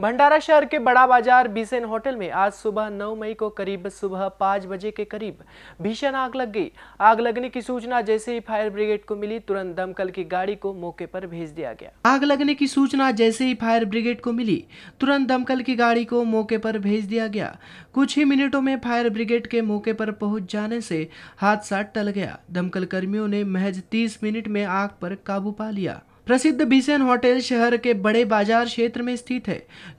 भंडारा शहर के बड़ा बाजार बीसेन होटल में आज सुबह 9 मई को करीब सुबह 5 बजे के करीब भीषण आग लग गई आग लगने की सूचना जैसे ही फायर ब्रिगेड को मिली तुरंत दमकल की गाड़ी को मौके पर भेज दिया गया आग लगने की सूचना जैसे ही फायर ब्रिगेड को मिली तुरंत दमकल की गाड़ी को मौके पर भेज दिया गया कुछ ही मिनटों में फायर ब्रिगेड के मौके पर पहुंच जाने से हादसा टल गया दमकल कर्मियों ने महज तीस मिनट में आग पर काबू पा लिया प्रसिद्ध बिसेन होटल शहर के बड़े बाजार क्षेत्र में स्थित है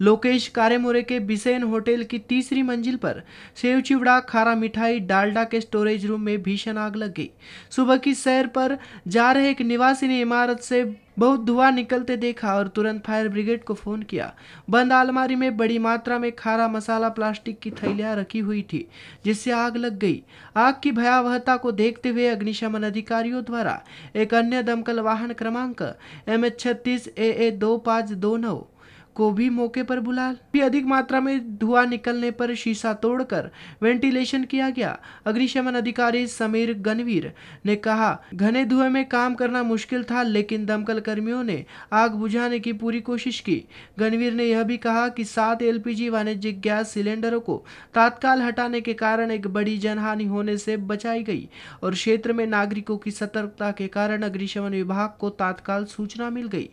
लोकेश कारेमोरे के बिसेन होटल की तीसरी मंजिल पर सेव चिवड़ा खारा मिठाई डालडा के स्टोरेज रूम में भीषण आग लग गई सुबह की सैर पर जा रहे एक निवासी ने इमारत से बहुत धुआं निकलते देखा और तुरंत फायर ब्रिगेड को फोन किया बंद अलमारी में बड़ी मात्रा में खारा मसाला प्लास्टिक की थैलियां रखी हुई थी जिससे आग लग गई आग की भयावहता को देखते हुए अग्निशमन अधिकारियों द्वारा एक अन्य दमकल वाहन क्रमांक एम एच छत्तीस ए ए दो पाँच दो नौ को भी मौके पर बुला भी अधिक मात्रा में धुआं निकलने पर शीशा तोड़कर वेंटिलेशन किया गया अग्निशमन अधिकारी समीर गनवीर ने कहा घने धुएं में काम करना मुश्किल था लेकिन दमकल कर्मियों ने आग बुझाने की पूरी कोशिश की गनवीर ने यह भी कहा कि सात एलपीजी वाणिज्यिक गैस सिलेंडरों को तात्काल हटाने के कारण एक बड़ी जनहानि होने से बचाई गई और क्षेत्र में नागरिकों की सतर्कता के कारण अग्निशमन विभाग को तात्काल सूचना मिल गई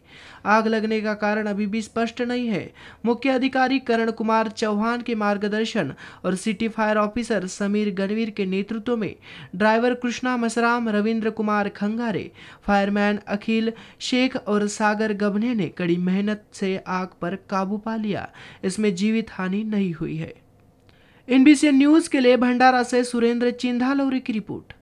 आग लगने का कारण अभी भी स्पष्ट नहीं नहीं है मुख्य अधिकारी करण कुमार चौहान के मार्गदर्शन और city fire officer Sameer Ganvir के नेतृत्व में ड्राइवर कृष्णा मसराम रविंद्र कुमार खंगारे फायरमैन अखिल शेख और सागर गबने ने कड़ी मेहनत से आग पर काबू पा लिया इसमें जीवित हानि नहीं हुई है एनबीसी न्यूज के लिए भंडारा से सुरेंद्र चिंधालौरी की रिपोर्ट